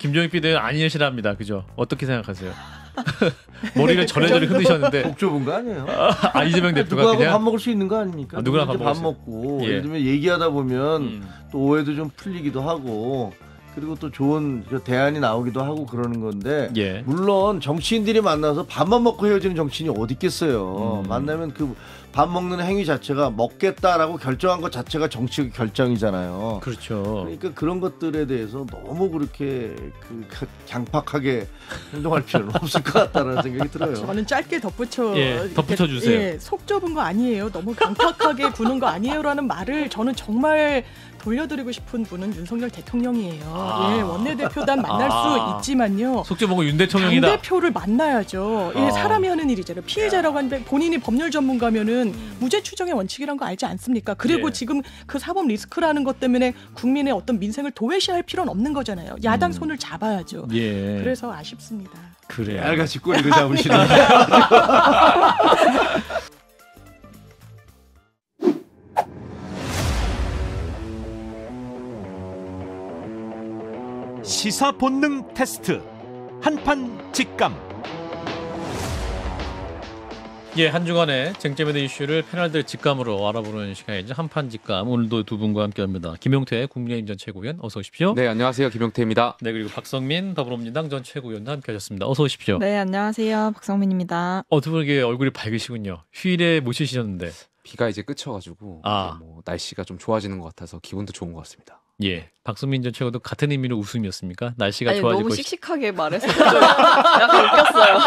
김종익 비대는 아니시랍니다. 그죠? 어떻게 생각하세요? 머리를 저래저래 흔드셨는데 복좁은 거 아니에요? 아, 아 이재명 대표가 누구하고 그냥 밥 먹을 수 있는 거 아닙니까? 아, 누구랑 밥, 밥 먹고 예. 를 들면 얘기하다 보면 음. 또 오해도 좀 풀리기도 하고 그리고 또 좋은 대안이 나오기도 하고 그러는 건데 예. 물론 정치인들이 만나서 밥만 먹고 헤어지는 정치인이 어디 있겠어요. 음. 만나면 그밥 먹는 행위 자체가 먹겠다라고 결정한 것 자체가 정치 결정이잖아요. 그렇죠. 그러니까 그런 것들에 대해서 너무 그렇게 그 강팍하게 행동할 필요는 없을 것 같다는 생각이 들어요. 저는 짧게 덧붙여 예, 덧붙여 주세요. 예, 속 좁은 거 아니에요. 너무 강팍하게 구는 거 아니에요라는 말을 저는 정말 돌려드리고 싶은 분은 윤석열 대통령이에요. 아. 예, 원내대표단 만날 아. 수 있지만요. 속죄 보고 윤 대통령이다. 대표를 만나야죠. 예, 어. 사람이 하는 일이잖아요. 피해자라고 하는데 본인이 법률 전문가면은 무죄 추정의 원칙이란 거 알지 않습니까? 그리고 예. 지금 그 사법 리스크라는 것 때문에 국민의 어떤 민생을 도외시할 필요는 없는 거잖아요. 야당 음. 손을 잡아야죠. 예. 그래서 아쉽습니다. 그래. 네, 알가지고 이거 잡으시는. 시사 본능 테스트 한판 직감 예, 한중간의 쟁점에 대한 이슈를 패널들 직감으로 알아보는 시간이죠. 한판 직감. 오늘도 두 분과 함께합니다. 김용태 국민의힘 전 최고위원 어서 오십시오. 네, 안녕하세요. 김용태입니다. 네, 그리고 박성민 더불어민주당 전 최고위원도 함께하셨습니다. 어서 오십시오. 네, 안녕하세요. 박성민입니다. 어, 두 분에게 얼굴이 밝으시군요. 휴일에 못 쉬셨는데. 비가 이제 끝쳐가지고 아. 뭐 날씨가 좀 좋아지는 것 같아서 기분도 좋은 것 같습니다. 예. 박수민 전 최고도 같은 의미로 웃음이었습니까? 날씨가 좋아지고 너무 씩씩하게 말해서 약간 웃겼어요.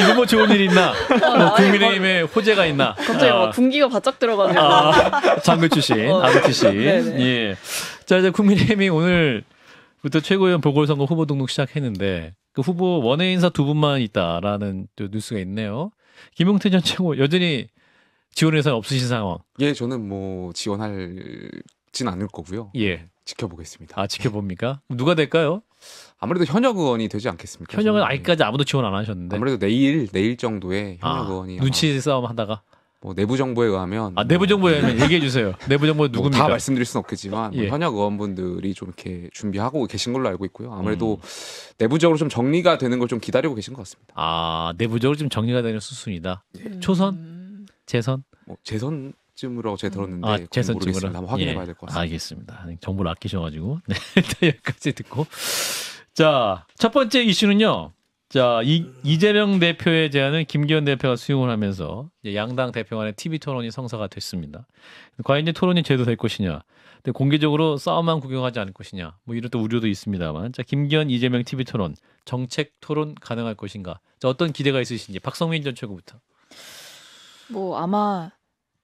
이거 뭐 좋은 일 있나? 어, 뭐 국민의힘에 뭐 호재가 있나? 갑자기 막 아. 군기가 바짝 들어가네요 아, 장교 출신, 어. 아구 출신. 네, 네. 예. 자 이제 국민의힘이 오늘부터 최고위원 보궐선거 후보 등록 시작했는데 그 후보 원외 인사 두 분만 있다라는 또 뉴스가 있네요. 김용태 전 최고 여전히 지원 예산 없으신 상황. 예, 저는 뭐 지원할 진 않을 거고요. 예. 지켜보겠습니다. 아, 지켜봅니까? 누가 될까요? 아무래도 현역 의원이 되지 않겠습니까? 현역은 아직까지 아무도 지원 안 하셨는데. 아무래도 내일 내일 정도에 아, 현역 아, 의원이 눈치 싸움 하다가 뭐 내부 정보에 의하면 아 내부 정보에 의하면 얘기해 주세요. 뭐 내부 정보 뭐 누굽니까? 뭐다 말씀드릴 수는 없겠지만 뭐 예. 뭐 현역 의원분들이 좀 이렇게 준비하고 계신 걸로 알고 있고요. 아무래도 음. 내부적으로 좀 정리가 되는 걸 좀 기다리고 계신 것 같습니다. 아 내부적으로 좀 정리가 되는 수순이다. 예. 초선, 재선, 뭐 재선 쯤으로 제가 음, 들었는데 아, 재선쯤으로 한번 확인해 예, 봐야 될 것 같습니다. 알겠습니다. 정보를 아끼셔 가지고. 네. 여기까지 듣고 자, 첫 번째 이슈는요. 자, 이, 이재명 대표의 제안은 김기현 대표가 수용을 하면서 양당 대표 간의 TV 토론이 성사가 됐습니다. 과연 이제 토론이 제도될 것이냐, 근데 공개적으로 싸움만 구경하지 않을 것이냐, 뭐 이런 또 우려도 있습니다만, 자, 김기현, 이재명 TV 토론, 정책 토론 가능할 것인가, 자, 어떤 기대가 있으신지, 박성민 전 최고부터. 뭐 아마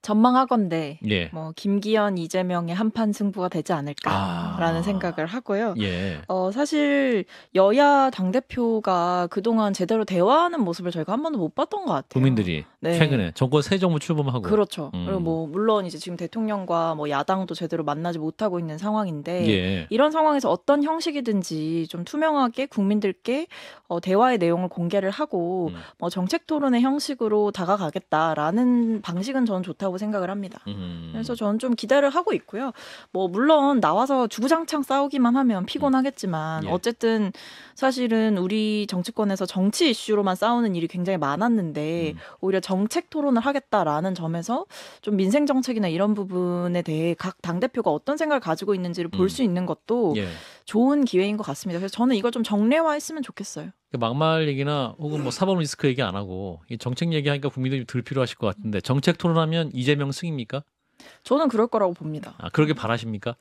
전망하건대 예. 뭐 김기현 이재명의 한판 승부가 되지 않을까라는 아. 생각을 하고요. 예. 어 사실 여야 당 대표가 그동안 제대로 대화하는 모습을 저희가 한 번도 못 봤던 것 같아요. 국민들이 네. 최근에 정권 새 정부 출범하고 그렇죠. 음. 그리고 뭐 물론 이제 지금 대통령과 뭐 야당도 제대로 만나지 못하고 있는 상황인데 예. 이런 상황에서 어떤 형식이든지 좀 투명하게 국민들께 어, 대화의 내용을 공개를 하고 음. 뭐 정책 토론의 형식으로 다가가겠다라는 방식은 저는 좋다고 생각을 합니다. 음. 그래서 저는 좀 기대를 하고 있고요. 뭐 물론 나와서 주구장창 싸우기만 하면 피곤하겠지만 음. 예. 어쨌든 사실은 우리 정치권에서 정치 이슈로만 싸우는 일이 굉장히 많았는데 음. 오히려 정책 토론을 하겠다라는 점에서 좀 민생 정책이나 이런 부분에 대해 각 당 대표가 어떤 생각을 가지고 있는지를 볼수 음. 있는 것도 예. 좋은 기회인 것 같습니다. 그래서 저는 이걸 좀 정례화했으면 좋겠어요. 그 막말 얘기나 혹은 뭐 사법 리스크 얘기 안 하고 정책 얘기하니까 국민들이 들 필요하실 것 같은데 정책 토론하면 이재명 승입니까? 저는 그럴 거라고 봅니다. 아, 그러길 바라십니까?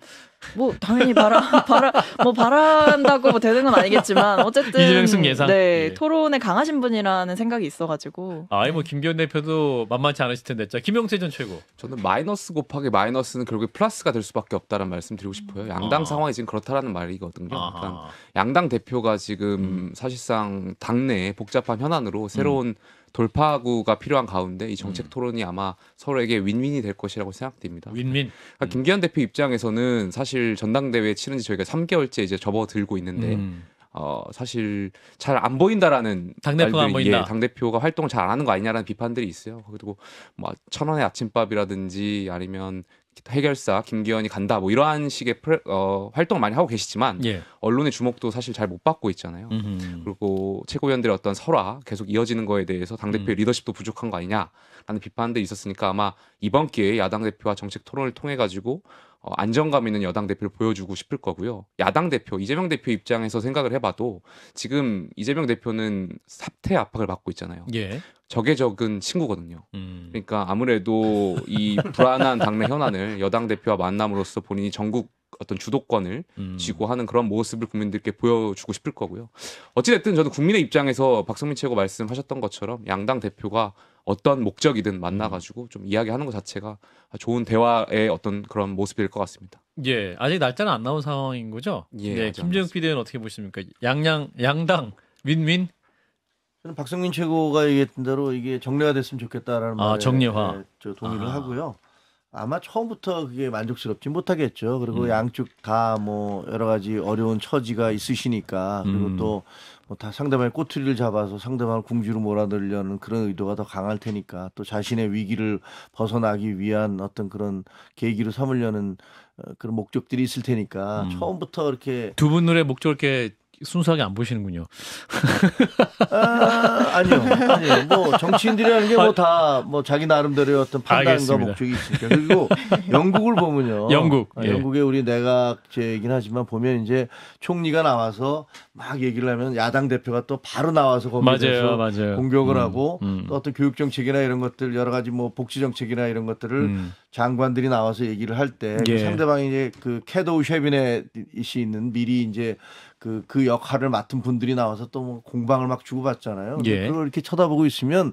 뭐 당연히 바라 바라 뭐 바란다고 뭐 되는 건 아니겠지만 어쨌든 이재명승 예상 네 예. 토론에 강하신 분이라는 생각이 있어가지고 아이 뭐 김기현 대표도 만만치 않으실 텐데 진짜 김영태 전 최고 저는 마이너스 곱하기 마이너스는 결국에 플러스가 될 수밖에 없다는 말씀드리고 싶어요 음. 양당 아. 상황이 지금 그렇다라는 말이거든요 아. 그러니까 양당 대표가 지금 음. 사실상 당내 복잡한 현안으로 새로운 음. 돌파구가 필요한 가운데 이 정책 음. 토론이 아마 서로에게 윈윈이 될 것이라고 생각됩니다. 윈윈. 그러니까 음. 김기현 대표 입장에서는 사실 사실 전당대회 치는지 저희가 3개월째 이제 접어들고 있는데 음. 어 사실 잘 안 보인다라는 당대표가 안 보인다. 예, 당대표가 활동을 잘 안 하는 거 아니냐라는 비판들이 있어요. 그리고 뭐 천원의 아침밥이라든지 아니면 해결사 김기현이 간다 뭐 이러한 식의 프레, 어, 활동을 많이 하고 계시지만 예. 언론의 주목도 사실 잘 못 받고 있잖아요. 음흠. 그리고 최고위원들의 어떤 설화 계속 이어지는 거에 대해서 당 대표의 음. 리더십도 부족한 거 아니냐라는 비판들이 있었으니까 아마 이번 기회에 야당 대표와 정책 토론을 통해 가지고 어, 안정감 있는 여당 대표를 보여주고 싶을 거고요. 야당 대표 이재명 대표 입장에서 생각을 해봐도 지금 이재명 대표는 사태 압박을 받고 있잖아요. 예. 적의 적은 친구거든요. 음. 그러니까 아무래도 이 불안한 당내 현안을 여당 대표와 만남으로써 본인이 전국 어떤 주도권을 음. 쥐고 하는 그런 모습을 국민들께 보여주고 싶을 거고요. 어찌됐든 저는 국민의 입장에서 박성민 최고 말씀하셨던 것처럼 양당 대표가 어떤 목적이든 만나가지고 좀 이야기하는 것 자체가 좋은 대화의 어떤 그런 모습일 것 같습니다. 예, 아직 날짜는 안 나온 상황인 거죠? 예. 네, 김재욱 비대는 어떻게 보십니까? 양양 양당 윈윈 저는 박성민 최고가 얘기했던 대로 이게 정례화 됐으면 좋겠다라는 아, 말에 정리화 네, 저 동의를 아. 하고요. 아마 처음부터 그게 만족스럽지 못하겠죠. 그리고 음. 양쪽 다 뭐 여러 가지 어려운 처지가 있으시니까 그리고 음. 또뭐 다 상대방의 꼬투리를 잡아서 상대방을 궁지로 몰아들려는 그런 의도가 더 강할 테니까 또 자신의 위기를 벗어나기 위한 어떤 그런 계기로 삼으려는 어, 그런 목적들이 있을 테니까 음. 처음부터 이렇게 두분 노래 목적을 이렇게 순수하게 안 보시는군요. 아, 니요 아니요. 뭐 정치인들이라는 게 뭐 다 뭐 자기 나름대로의 어떤 판단과 알겠습니다. 목적이 있으니까. 그리고 영국을 보면요. 영국. 아, 예. 영국의 우리 내각제이긴 하지만 보면 이제 총리가 나와서 막 얘기를 하면 야당 대표가 또 바로 나와서 거기서 공격을 음, 하고 음. 또 어떤 교육 정책이나 이런 것들 여러 가지 뭐 복지 정책이나 이런 것들을 음. 장관들이 나와서 얘기를 할때 예. 상대방이 이제 그 캐도우 쉐빈의 이 있는 미리 이제 그, 그 역할을 맡은 분들이 나와서 또뭐 공방을 막 주고받잖아요. 예. 그걸 이렇게 쳐다보고 있으면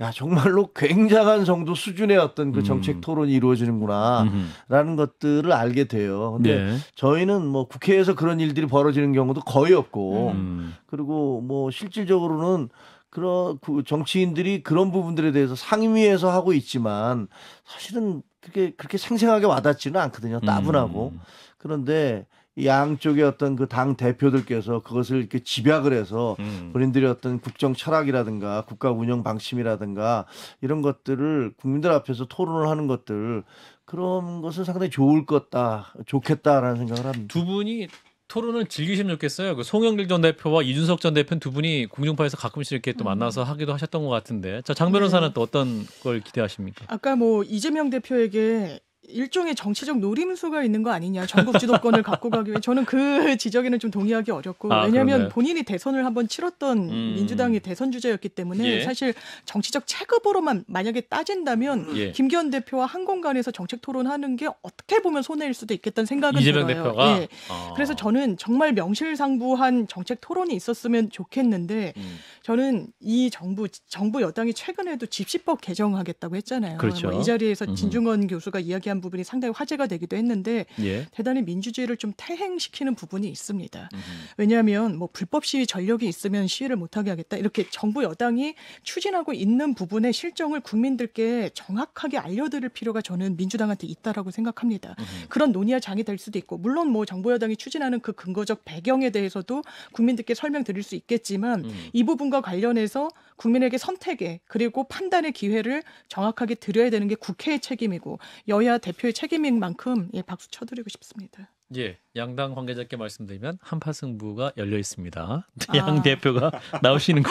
야, 정말로 굉장한 정도 수준의 어떤 그 음. 정책 토론이 이루어지는구나라는 것들을 알게 돼요. 근데 예. 저희는 뭐 국회에서 그런 일들이 벌어지는 경우도 거의 없고 음. 그리고 뭐 실질적으로는 그런 그 정치인들이 그런 부분들에 대해서 상임위에서 하고 있지만 사실은 그게 그렇게 생생하게 와닿지는 않거든요. 음. 따분하고. 음. 그런데 양쪽의 어떤 그 당 대표들께서 그것을 이렇게 집약을 해서 음. 본인들의 어떤 국정 철학이라든가 국가 운영 방침이라든가 이런 것들을 국민들 앞에서 토론을 하는 것들 그런 것은 상당히 좋을 것다 좋겠다라는 생각을 합니다. 두 분이 토론을 즐기시면 좋겠어요. 그 송영길 전 대표와 이준석 전 대표는 두 분이 공중파에서 가끔씩 이렇게 또 음. 만나서 하기도 하셨던 것 같은데, 자장 변호사는 네. 또 어떤 걸 기대하십니까? 아까 뭐 이재명 대표에게 일종의 정치적 노림수가 있는 거 아니냐 전국 지도권을 갖고 가기 위해 저는 그 지적에는 좀 동의하기 어렵고 아, 왜냐하면 그러네 본인이 대선을 한번 치렀던 음. 민주당이 대선 주자였기 때문에 예. 사실 정치적 체급으로만 만약에 따진다면 예. 김기현 대표와 한 공간에서 정책 토론하는 게 어떻게 보면 손해일 수도 있겠다는 생각은 들어요. 대표가? 예. 아. 그래서 저는 정말 명실상부한 정책 토론이 있었으면 좋겠는데 음. 저는 이 정부 정부 여당이 최근에도 집시법 개정하겠다고 했잖아요. 그렇죠. 뭐이 자리에서 진중권 음. 교수가 이야기한 대한 부분이 상당히 화제가 되기도 했는데 예. 대단히 민주주의를 좀 퇴행시키는 부분이 있습니다. 음흠. 왜냐하면 뭐 불법 시위 전력이 있으면 시위를 못하게 하겠다 이렇게 정부 여당이 추진하고 있는 부분의 실정을 국민들께 정확하게 알려드릴 필요가 저는 민주당한테 있다라고 생각합니다. 음흠. 그런 논의와 장이 될 수도 있고 물론 뭐 정부 여당이 추진하는 그 근거적 배경에 대해서도 국민들께 설명드릴 수 있겠지만 음. 이 부분과 관련해서 국민에게 선택에 그리고 판단의 기회를 정확하게 드려야 되는 게 국회의 책임이고 여야 대표의 책임인 만큼 예, 박수 쳐드리고 싶습니다. 예, 양당 관계자께 말씀드리면 한파 승부가 열려 있습니다. 아. 양 대표가 나오시는 거.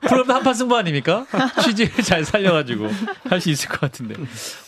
그럼 한파 승부 아닙니까? 취지를 잘 살려가지고 할 수 있을 것 같은데.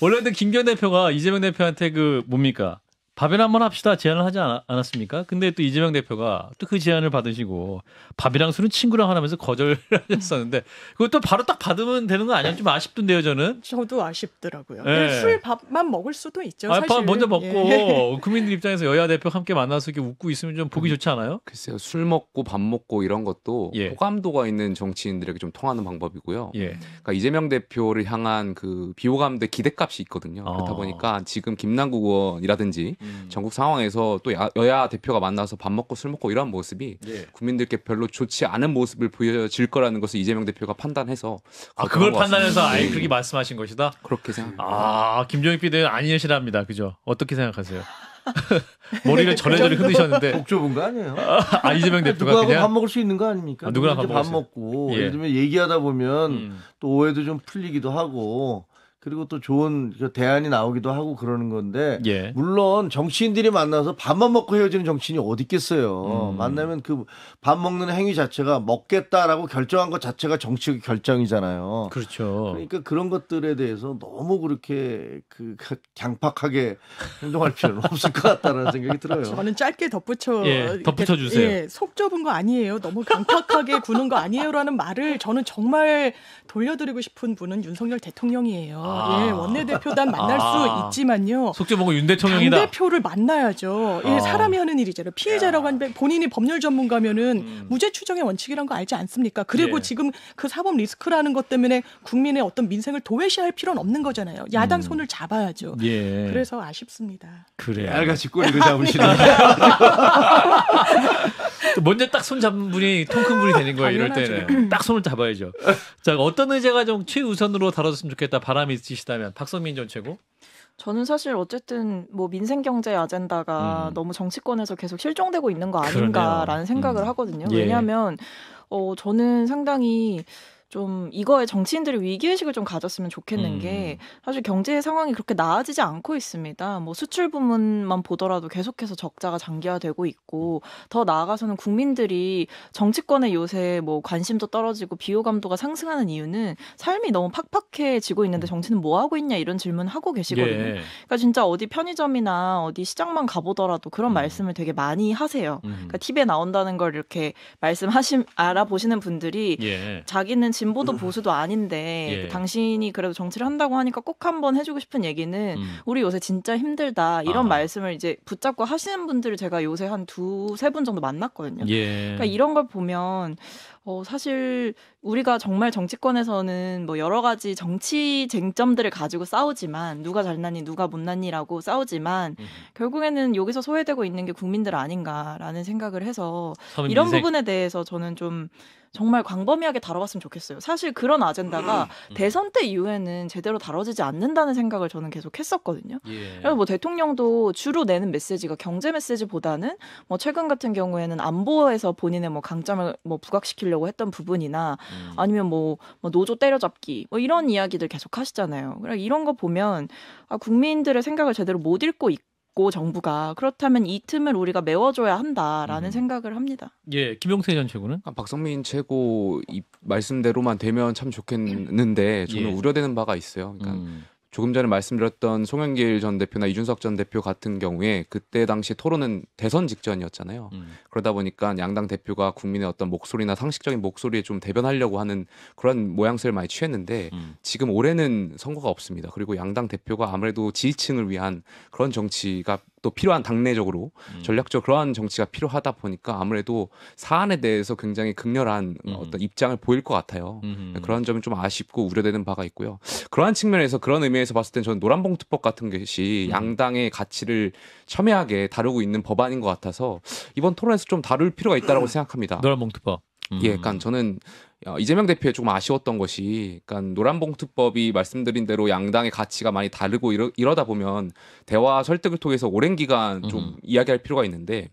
원래는 김기현 대표가 이재명 대표한테 그 뭡니까? 밥이나 한번 합시다 제안을 하지 않, 았습니까 근데 또 이재명 대표가 또 그 제안을 받으시고 밥이랑 술은 친구랑 하면서 거절하셨었는데 그것도 바로 딱 받으면 되는 거 아니야? 좀 아쉽던데요, 저는. 저도 아쉽더라고요. 네. 예. 술 밥만 먹을 수도 있죠. 아, 밥 먼저 예. 먹고 예. 국민들 입장에서 여야 대표 함께 만나서 이렇게 웃고 있으면 좀 보기 음, 좋지 않아요? 글쎄요, 술 먹고 밥 먹고 이런 것도 예. 호감도가 있는 정치인들에게 좀 통하는 방법이고요. 예. 그러니까 이재명 대표를 향한 그 비호감대 기대값이 있거든요. 그렇다 아. 보니까 지금 김남국 의원이라든지 음. 전국 상황에서 또 야, 여야 대표가 만나서 밥 먹고 술 먹고 이런 모습이 예. 국민들께 별로 좋지 않은 모습을 보여질 거라는 것을 이재명 대표가 판단해서 아 그걸 판단해서 아예 네. 그렇게 말씀하신 것이다. 그렇게 생각. 아 김종익 비대는 아니시랍니다. 그죠? 어떻게 생각하세요? 머리를 저래저래 흔드셨는데 독조본 거 아니에요? 아 이재명 대표가 누구하고 그냥... 밥 먹을 수 있는 거 아닙니까? 아, 누구랑 밥, 밥, 먹고 예. 예를 들면 얘기하다 보면 음. 또 오해도 좀 풀리기도 하고 그리고 또 좋은 그 대안이 나오기도 하고 그러는 건데 예. 물론 정치인들이 만나서 밥만 먹고 헤어지는 정치인이 어디 있겠어요. 음. 만나면 그 밥 먹는 행위 자체가 먹겠다라고 결정한 것 자체가 정치적 결정이잖아요. 그렇죠. 그러니까 그런 것들에 대해서 너무 그렇게 그 강팍하게 행동할 필요는 없을 것 같다는 생각이 들어요. 저는 짧게 덧붙여 예, 덧붙여 주세요. 예, 속 좁은 거 아니에요. 너무 강팍하게 구는 거 아니에요라는 말을 저는 정말 돌려드리고 싶은 분은 윤석열 대통령이에요. 아. 아. 예, 원내대표단 만날 아. 수 있지만요. 속죄보고 윤대통령이다. 대표를 만나야죠. 예, 어. 사람이 하는 일이잖아요. 피해자라고 하는데 본인이 법률 전문가면은 음. 무죄 추정의 원칙이란 거 알지 않습니까? 그리고 예. 지금 그 사법 리스크라는 것 때문에 국민의 어떤 민생을 도외시할 필요는 없는 거잖아요. 야당 음. 손을 잡아야죠. 예. 그래서 아쉽습니다. 그래. 알같이 꼬리를 잡으시는. 먼저 딱 손잡은 분이 통큰 분이 되는 거예요. 이럴 때는 딱 손을 잡아야죠. 자 어떤 의제가 좀 최우선으로 다뤄졌으면 좋겠다 바람이 지시다면 박성민 전 최고? 저는 사실 어쨌든 뭐 민생 경제 아젠다가 음. 너무 정치권에서 계속 실종되고 있는 거 아닌가라는 그러네요. 생각을 음. 하거든요. 예. 왜냐하면 어 저는 상당히 좀 이거에 정치인들이 위기의식을 좀 가졌으면 좋겠는 음. 게 음. 사실 경제 상황이 그렇게 나아지지 않고 있습니다. 뭐 수출 부문만 보더라도 계속해서 적자가 장기화되고 있고 더 나아가서는 국민들이 정치권의 요새 뭐 관심도 떨어지고 비호감도가 상승하는 이유는 삶이 너무 팍팍해지고 있는데 음. 정치는 뭐 하고 있냐 이런 질문 하고 계시거든요. 예. 그러니까 진짜 어디 편의점이나 어디 시장만 가보더라도 그런 음. 말씀을 되게 많이 하세요. 음. 그러니까 TV에 나온다는 걸 이렇게 말씀하신 알아보시는 분들이 예. 자기는 진보도 음. 보수도 아닌데 예. 그 당신이 그래도 정치를 한다고 하니까 꼭 한번 해주고 싶은 얘기는 음. 우리 요새 진짜 힘들다 이런 아. 말씀을 이제 붙잡고 하시는 분들을 제가 요새 한 두세 분 정도 만났거든요. 예. 그러니까 이런 걸 보면 어, 사실 우리가 정말 정치권에서는 뭐 여러 가지 정치 쟁점들을 가지고 싸우지만 누가 잘났니 누가 못났니라고 싸우지만 음. 결국에는 여기서 소외되고 있는 게 국민들 아닌가라는 생각을 해서 이런 부분에 대해서 저는 좀 정말 광범위하게 다뤄봤으면 좋겠어요. 사실 그런 아젠다가 음, 음. 대선 때 이후에는 제대로 다뤄지지 않는다는 생각을 저는 계속 했었거든요. 예. 그래서 뭐 대통령도 주로 내는 메시지가 경제 메시지보다는 뭐 최근 같은 경우에는 안보에서 본인의 뭐 강점을 뭐 부각시키려고 했던 부분이나 음. 아니면 뭐, 뭐, 노조 때려잡기 뭐 이런 이야기들 계속 하시잖아요. 그러니 이런 거 보면 아, 국민들의 생각을 제대로 못 읽고 있고 있고 정부가 그렇다면 이 틈을 우리가 메워줘야 한다라는 음. 생각을 합니다. 예, 김용태 전 최고는 아, 박성민 최고 말씀대로만 되면 참 좋겠는데 저는 예. 우려되는 바가 있어요. 그러니까 음. 조금 전에 말씀드렸던 송영길 전 대표나 이준석 전 대표 같은 경우에 그때 당시 토론은 대선 직전이었잖아요. 음. 그러다 보니까 양당 대표가 국민의 어떤 목소리나 상식적인 목소리에 좀 대변하려고 하는 그런 모양새를 많이 취했는데 음. 지금 올해는 선거가 없습니다. 그리고 양당 대표가 아무래도 지지층을 위한 그런 정치가 또 필요한 당내적으로 음. 전략적 그러한 정치가 필요하다 보니까 아무래도 사안에 대해서 굉장히 극렬한 음. 어떤 입장을 보일 것 같아요. 음흠. 음. 네, 그런 점이 좀 아쉽고 우려되는 바가 있고요. 그러한 측면에서 그런 의미에서 봤을 땐 저는 노란봉투법 같은 것이 음. 양당의 가치를 첨예하게 다루고 있는 법안인 것 같아서 이번 토론에서 좀 다룰 필요가 있다라고 생각합니다. 노란봉투법. 음. 예, 그러니까 저는 어, 이재명 대표의 조금 아쉬웠던 것이, 그러니까 노란봉투법이 말씀드린 대로 양당의 가치가 많이 다르고 이러, 이러다 보면 대화 설득을 통해서 오랜 기간 좀 음. 이야기할 필요가 있는데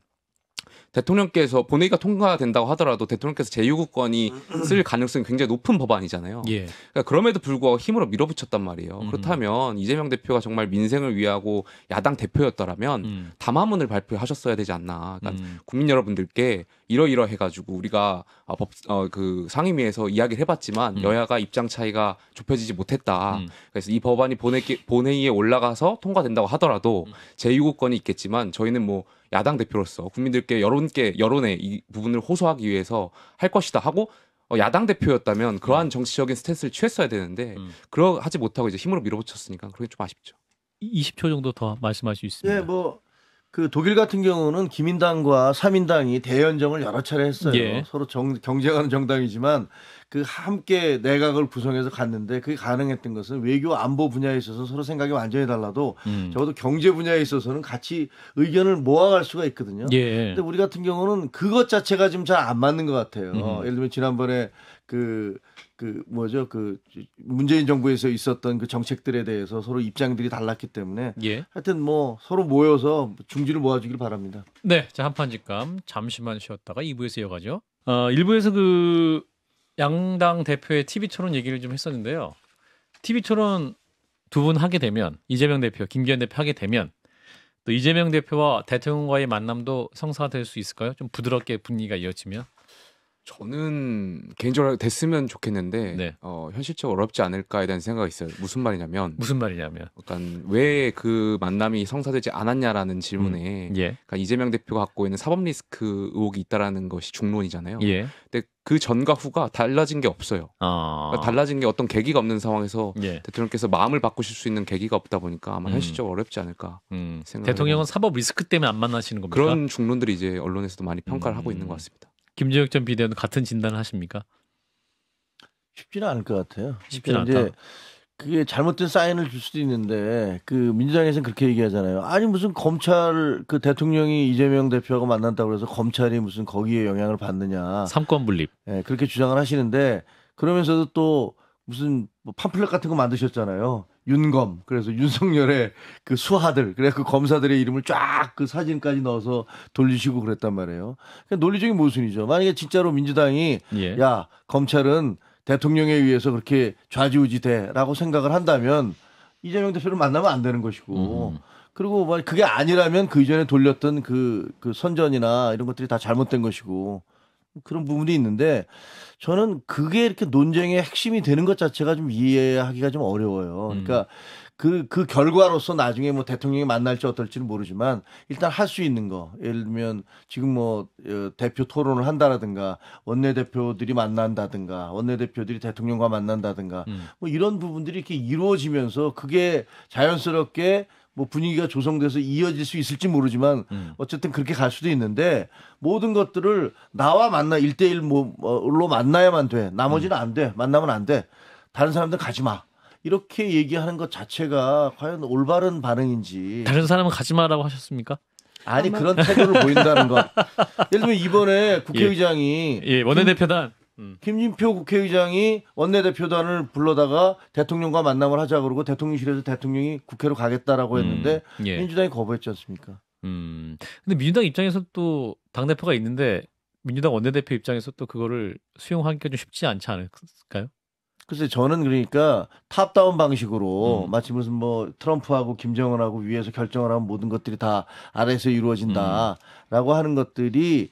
대통령께서 본회의가 통과된다고 하더라도 대통령께서 제휴국권이 음. 쓸 가능성이 굉장히 높은 법안이잖아요. 예. 그러니까 그럼에도 불구하고 힘으로 밀어붙였단 말이에요. 음. 그렇다면 이재명 대표가 정말 민생을 위하고 야당 대표였더라면 음. 담화문을 발표하셨어야 되지 않나. 그러니까 음. 국민 여러분들께 이러이러 해가지고 우리가 어, 법, 어, 그 상임위에서 이야기를 해봤지만 음. 여야가 입장 차이가 좁혀지지 못했다. 음. 그래서 이 법안이 본회, 본회의에 올라가서 통과된다고 하더라도 제휴국권이 있겠지만 저희는 뭐 야당 대표로서 국민들께 여론께 여론의 이 부분을 호소하기 위해서 할 것이다 하고 어, 야당 대표였다면 그러한 정치적인 스탠스를 취했어야 되는데 음. 그러 하지 못하고 이제 힘으로 밀어붙였으니까 그게 좀 아쉽죠. 20초 정도 더 말씀할 수 있습니다. 네, 뭐그 독일 같은 경우는 기민당과 삼인당이 대연정을 여러 차례 했어요. 예. 서로 정, 경쟁하는 정당이지만 그 함께 내각을 구성해서 갔는데 그게 가능했던 것은 외교 안보 분야에 있어서 서로 생각이 완전히 달라도 음. 적어도 경제 분야에 있어서는 같이 의견을 모아갈 수가 있거든요. 예. 근데 우리 같은 경우는 그것 자체가 지금 잘 안 맞는 것 같아요. 음. 어, 예를 들면 지난번에 그그 그 뭐죠 그 문재인 정부에서 있었던 그 정책들에 대해서 서로 입장들이 달랐기 때문에 예. 하여튼 뭐 서로 모여서 중지를 모아주길 바랍니다. 네, 자 한판 직감 잠시만 쉬었다가 2부에서 이어가죠. 어, 1부에서 그 양당 대표의 TV 토론 얘기를 좀 했었는데요. TV 토론 두 분 하게 되면 이재명 대표, 김기현 대표 하게 되면 또 이재명 대표와 대통령과의 만남도 성사될 수 있을까요? 좀 부드럽게 분위기가 이어지면 저는 개인적으로 됐으면 좋겠는데 네. 어, 현실적으로 어렵지 않을까에 대한 생각이 있어요. 무슨 말이냐면 무슨 말이냐면 약간 왜 그 만남이 성사되지 않았냐라는 질문에 음, 예. 그러니까 이재명 대표가 갖고 있는 사법 리스크 의혹이 있다라는 것이 중론이잖아요. 예. 근데 그 전과 후가 달라진 게 없어요. 아... 그러니까 달라진 게 어떤 계기가 없는 상황에서 예. 대통령께서 마음을 바꾸실 수 있는 계기가 없다 보니까 아마 음. 현실적으로 어렵지 않을까 음. 생각. 대통령은 사법 리스크 때문에 안 만나시는 겁니까? 그런 중론들이 이제 언론에서도 많이 평가를 음. 하고 있는 것 같습니다. 김재혁 전 비대위원 같은 진단을 하십니까? 쉽지는 않을 것 같아요. 그러니까 쉽지는 않다. 그게 잘못된 사인을 줄 수도 있는데 그 민주당에서는 그렇게 얘기하잖아요. 아니 무슨 검찰 그 대통령이 이재명 대표하고 만났다고 그래서 검찰이 무슨 거기에 영향을 받느냐. 삼권 분립. 예, 네, 그렇게 주장을 하시는데 그러면서도 또 무슨 뭐 팜플렛 같은 거 만드셨잖아요. 윤검 그래서 윤석열의 그 수하들 그래 그 검사들의 이름을 쫙 그 사진까지 넣어서 돌리시고 그랬단 말이에요. 그러니까 논리적인 모순이죠. 만약에 진짜로 민주당이 예. 야 검찰은 대통령에 의해서 그렇게 좌지우지돼라고 생각을 한다면 이재명 대표를 만나면 안 되는 것이고 음. 그리고 만약 뭐 그게 아니라면 그 이전에 돌렸던 그, 그 선전이나 이런 것들이 다 잘못된 것이고 그런 부분이 있는데 저는 그게 이렇게 논쟁의 핵심이 되는 것 자체가 좀 이해하기가 좀 어려워요. 음. 그러니까 그, 그 결과로서 나중에 뭐 대통령이 만날지 어떨지는 모르지만 일단 할 수 있는 거. 예를 들면 지금 뭐 어, 대표 토론을 한다라든가 원내대표들이 만난다든가 원내대표들이 대통령과 만난다든가 음. 뭐 이런 부분들이 이렇게 이루어지면서 그게 자연스럽게 뭐 분위기가 조성돼서 이어질 수 있을지 모르지만 음. 어쨌든 그렇게 갈 수도 있는데 모든 것들을 나와 만나 일대일 뭐로 만나야만 돼. 나머지는 음. 안 돼. 만나면 안 돼. 다른 사람들 가지 마. 이렇게 얘기하는 것 자체가 과연 올바른 반응인지. 다른 사람은 가지 마라고 하셨습니까? 아니 그런 태도를 보인다는 것. 예를 들면 이번에 예. 국회의장이 예, 예 원내대표단 음. 김진표 국회의장이 원내대표단을 불러다가 대통령과 만남을 하자 그러고 대통령실에서 대통령이 국회로 가겠다라고 음, 했는데 음, 예. 민주당이 거부했지 않습니까? 음. 근데 민주당 입장에서 또 당대표가 있는데 민주당 원내대표 입장에서 또 그거를 수용하기가 좀 쉽지 않지 않을까요? 글쎄 저는 그러니까 탑다운 방식으로 음. 마치 무슨 뭐 트럼프하고 김정은하고 위에서 결정을 하면 모든 것들이 다 아래에서 이루어진다라고 음. 하는 것들이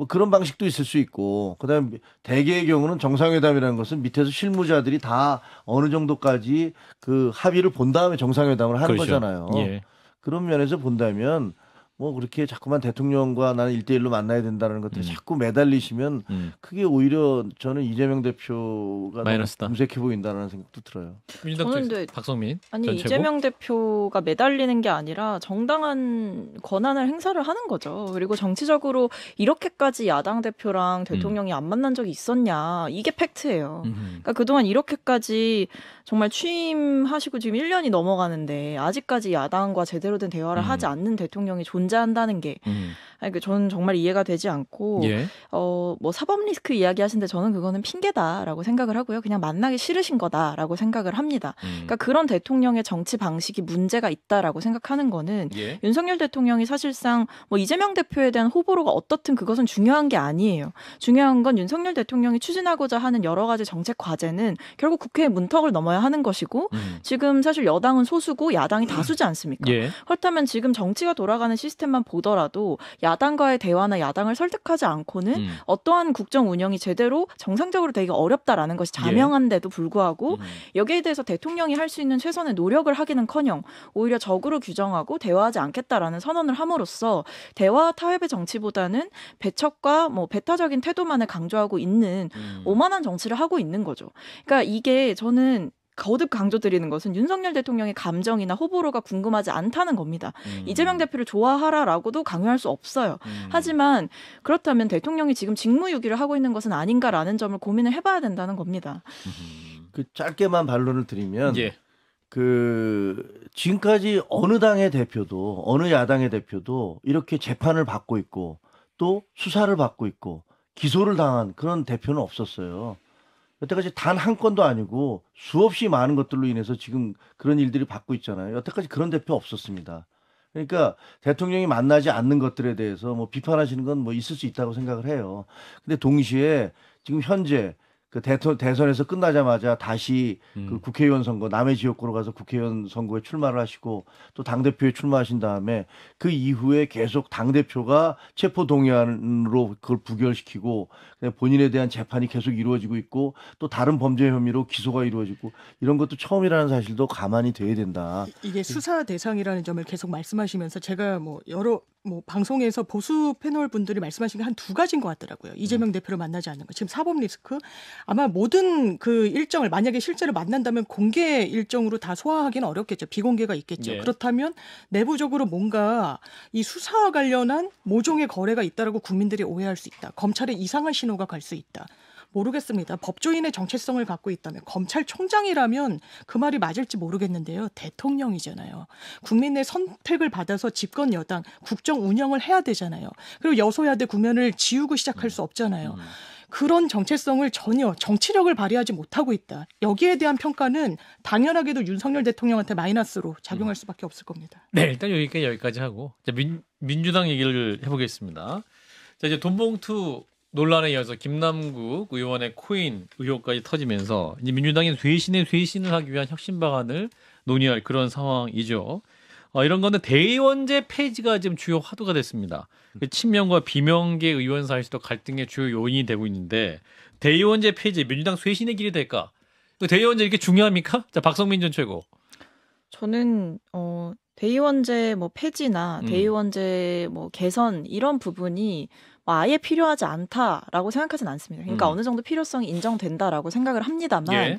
뭐 그런 방식도 있을 수 있고 그다음 에 대개의 경우는 정상회담이라는 것은 밑에서 실무자들이 다 어느 정도까지 그 합의를 본 다음에 정상회담을 하는 그렇죠. 거잖아요. 예. 그런 면에서 본다면 뭐 그렇게 자꾸만 대통령과 나는 일대일로 만나야 된다는 것들 음. 자꾸 매달리시면 음. 그게 오히려 저는 이재명 대표가 마이너스다. 무색해 보인다는 생각도 들어요. 저는 근데 박성민 아니 이재명 대표가 매달리는 게 아니라 정당한 권한을 행사를 하는 거죠. 그리고 정치적으로 이렇게까지 야당 대표랑 대통령이 음. 안 만난 적이 있었냐 이게 팩트예요. 음흠. 그러니까 그동안 이렇게까지 정말 취임하시고 지금 1년이 넘어가는데 아직까지 야당과 제대로 된 대화를 음. 하지 않는 대통령이 존재 존재한다는 게 음. 아니, 그 저는 정말 이해가 되지 않고 예. 어뭐 사법 리스크 이야기하시는데 저는 그거는 핑계다라고 생각을 하고요. 그냥 만나기 싫으신 거다라고 생각을 합니다. 음. 그러니까 그런 대통령의 정치 방식이 문제가 있다라고 생각하는 거는 예. 윤석열 대통령이 사실상 뭐 이재명 대표에 대한 호불호가 어떻든 그것은 중요한 게 아니에요. 중요한 건 윤석열 대통령이 추진하고자 하는 여러 가지 정책 과제는 결국 국회의 문턱을 넘어야 하는 것이고 음. 지금 사실 여당은 소수고 야당이 다수지 않습니까? 예. 그렇다면 지금 정치가 돌아가는 시스템만 보더라도 야 야당과의 대화나 야당을 설득하지 않고는 음. 어떠한 국정 운영이 제대로 정상적으로 되기가 어렵다라는 것이 예. 자명한데도 불구하고 음. 여기에 대해서 대통령이 할 수 있는 최선의 노력을 하기는커녕 오히려 적으로 규정하고 대화하지 않겠다라는 선언을 함으로써 대화 타협의 정치보다는 배척과 뭐 배타적인 태도만을 강조하고 있는 음. 오만한 정치를 하고 있는 거죠. 그러니까 이게 저는 거듭 강조드리는 것은 윤석열 대통령의 감정이나 호불호가 궁금하지 않다는 겁니다. 음. 이재명 대표를 좋아하라라고도 강요할 수 없어요. 음. 하지만 그렇다면 대통령이 지금 직무유기를 하고 있는 것은 아닌가라는 점을 고민을 해봐야 된다는 겁니다. 음. 그 짧게만 반론을 드리면 예. 그 지금까지 어느 당의 대표도 어느 야당의 대표도 이렇게 재판을 받고 있고 또 수사를 받고 있고 기소를 당한 그런 대표는 없었어요. 여태까지 단 한 건도 아니고 수없이 많은 것들로 인해서 지금 그런 일들이 받고 있잖아요. 여태까지 그런 대표 없었습니다. 그러니까 대통령이 만나지 않는 것들에 대해서 뭐 비판하시는 건 뭐 있을 수 있다고 생각을 해요. 근데 동시에 지금 현재 그 대선 대선에서 끝나자마자 다시 음. 그 국회의원 선거 남해 지역구로 가서 국회의원 선거에 출마를 하시고 또 당 대표에 출마하신 다음에 그 이후에 계속 당 대표가 체포 동의안으로 그걸 부결시키고 본인에 대한 재판이 계속 이루어지고 있고 또 다른 범죄 혐의로 기소가 이루어지고 이런 것도 처음이라는 사실도 가만히 돼야 된다. 이게 수사 대상이라는 점을 계속 말씀하시면서 제가 뭐 여러 뭐 방송에서 보수 패널 분들이 말씀하신 게 한 두 가지인 것 같더라고요. 이재명 음. 대표를 만나지 않는 거. 지금 사법 리스크 아마 모든 그 일정을 만약에 실제로 만난다면 공개 일정으로 다 소화하기는 어렵겠죠. 비공개가 있겠죠. 예. 그렇다면 내부적으로 뭔가 이 수사와 관련한 모종의 거래가 있다라고 국민들이 오해할 수 있다. 검찰의 이상한 신호가 갈 수 있다. 모르겠습니다. 법조인의 정체성을 갖고 있다면 검찰총장이라면 그 말이 맞을지 모르겠는데요. 대통령이잖아요. 국민의 선택을 받아서 집권 여당 국정 운영을 해야 되잖아요. 그리고 여소야대 구면을 지우고 시작할 수 없잖아요. 음, 음. 그런 정체성을 전혀 정치력을 발휘하지 못하고 있다. 여기에 대한 평가는 당연하게도 윤석열 대통령한테 마이너스로 작용할 음. 수밖에 없을 겁니다. 네, 일단 여기까지 여기까지 하고 민, 민주당 얘기를 해보겠습니다. 자, 이제 돈봉투 논란에 이어서 김남국 의원의 코인 의혹까지 터지면서 이제 민주당이 쇄신에 쇄신을 하기 위한 혁신 방안을 논의할 그런 상황이죠. 어, 이런 건데 대의원제 폐지가 지금 주요 화두가 됐습니다. 그 친명과 비명계 의원 사이에서도 갈등의 주요 요인이 되고 있는데 대의원제 폐지 민주당 쇄신의 길이 될까? 대의원제 이렇게 중요합니까? 자 박성민 전 최고. 저는 어 대의원제 뭐 폐지나 음. 대의원제 뭐 개선 이런 부분이 아예 필요하지 않다라고 생각하진 않습니다. 그러니까 음. 어느 정도 필요성이 인정된다라고 생각을 합니다만 예.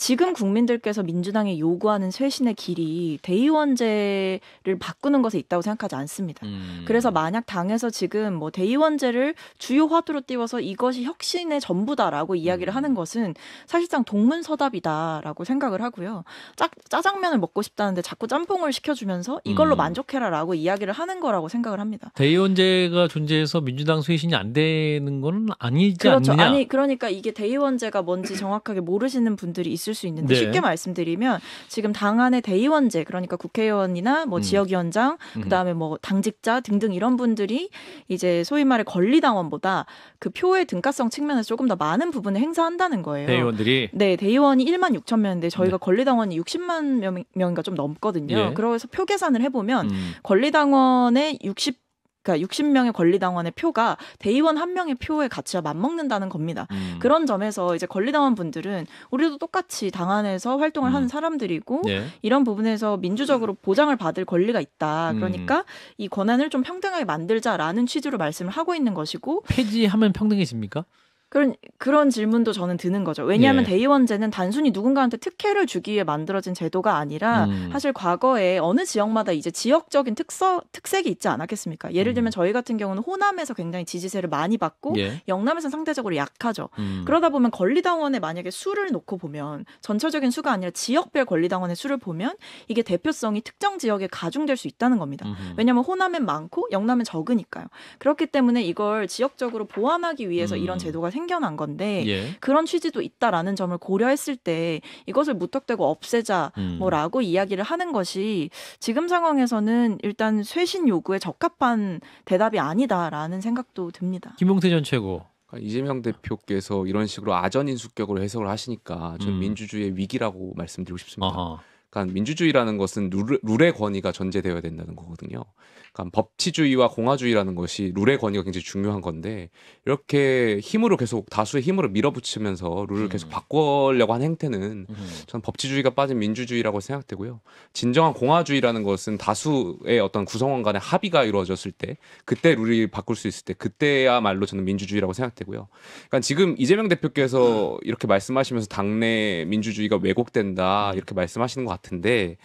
지금 국민들께서 민주당이 요구하는 쇄신의 길이 대의원제를 바꾸는 것에 있다고 생각하지 않습니다. 음. 그래서 만약 당에서 지금 뭐 대의원제를 주요 화두로 띄워서 이것이 혁신의 전부다라고 이야기를 음. 하는 것은 사실상 동문서답이다라고 생각을 하고요. 짜, 짜장면을 먹고 싶다는데 자꾸 짬뽕을 시켜주면서 이걸로 음. 만족해라라고 이야기를 하는 거라고 생각을 합니다. 대의원제가 존재해서 민주당 쇄신이 안 되는 건 아니지 그렇죠. 않느냐? 아니 그러니까 이게 대의원제가 뭔지 정확하게 모르시는 분들이 있을 있을 수 있는데 네. 쉽게 말씀드리면 지금 당안의 대의원제 그러니까 국회의원이나 뭐 음. 지역위원장 음. 그다음에 뭐 당직자 등등 이런 분들이 이제 소위 말해 권리당원보다 그 표의 등가성 측면에서 조금 더 많은 부분을 행사한다는 거예요. 대의원들이 네 대의원이 1만 6천 명인데 저희가 네. 권리당원이 60만 명, 인가좀 넘거든요. 예. 그래서 표 계산을 해보면 음. 권리당원의 60 그러니까 60명의 권리당원의 표가 대의원 한 명의 표의 가치와 맞먹는다는 겁니다. 음. 그런 점에서 이제 권리당원 분들은 우리도 똑같이 당 안에서 활동을 음. 하는 사람들이고 예. 이런 부분에서 민주적으로 보장을 받을 권리가 있다. 음. 그러니까 음. 이 권한을 좀 평등하게 만들자라는 취지로 말씀을 하고 있는 것이고 폐지하면 평등해집니까? 그런 그런 질문도 저는 드는 거죠. 왜냐하면 예. 대의원제는 단순히 누군가한테 특혜를 주기 위해 만들어진 제도가 아니라 음. 사실 과거에 어느 지역마다 이제 지역적인 특서 특색이 있지 않았겠습니까? 예를 들면 음. 저희 같은 경우는 호남에서 굉장히 지지세를 많이 받고 예. 영남에서 상대적으로 약하죠. 음. 그러다 보면 권리당원에 만약에 수를 놓고 보면 전체적인 수가 아니라 지역별 권리당원의 수를 보면 이게 대표성이 특정 지역에 가중될 수 있다는 겁니다. 음. 왜냐하면 호남엔 많고 영남엔 적으니까요. 그렇기 때문에 이걸 지역적으로 보완하기 위해서 이런 음. 제도가 생 생겨난 건데 예. 그런 취지도 있다라는 점을 고려했을 때 이것을 무턱대고 없애자 음. 뭐라고 이야기를 하는 것이 지금 상황에서는 일단 쇄신 요구에 적합한 대답이 아니다라는 생각도 듭니다. 김봉태 전 최고 그러니까 이재명 대표께서 이런 식으로 아전 인수격으로 해석을 하시니까 전 음. 민주주의의 위기라고 말씀드리고 싶습니다. 아하. 그러니까 민주주의라는 것은 룰, 의 권위가 전제되어야 된다는 거거든요. 그러니까 법치주의와 공화주의라는 것이 룰의 권위가 굉장히 중요한 건데 이렇게 힘으로 계속 다수의 힘으로 밀어붙이면서 룰을 계속 음. 바꾸려고 한 행태는 음. 저는 법치주의가 빠진 민주주의라고 생각되고요. 진정한 공화주의라는 것은 다수의 어떤 구성원 간의 합의가 이루어졌을 때 그때 룰이 바꿀 수 있을 때 그때야말로 저는 민주주의라고 생각되고요. 그러니까 지금 이재명 대표께서 음. 이렇게 말씀하시면서 당내 민주주의가 왜곡된다 이렇게 말씀하시는 것 같아요. 같은데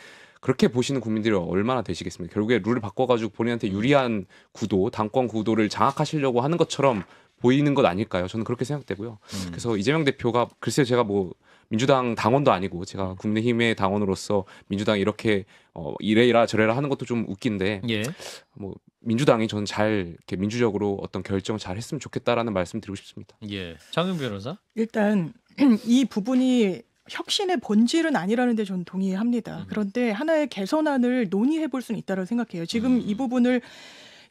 그렇게 보시는 국민들이 얼마나 되시겠습니까? 결국에 룰을 바꿔가지고 본인한테 유리한 구도, 당권 구도를 장악하시려고 하는 것처럼 보이는 것 아닐까요? 저는 그렇게 생각되고요. 음. 그래서 이재명 대표가 글쎄요, 제가 뭐 민주당 당원도 아니고 제가 국민의힘의 당원으로서 민주당 이렇게 어 이래라 저래라 하는 것도 좀 웃긴데 예. 뭐 민주당이 저는 잘 이렇게 민주적으로 어떤 결정을 잘 했으면 좋겠다라는 말씀 드리고 싶습니다. 예, 장윤 변호사. 일단 이 부분이 혁신의 본질은 아니라는 데 저는 동의합니다. 음. 그런데 하나의 개선안을 논의해 볼 수는 있다고 생각해요. 지금 음. 이 부분을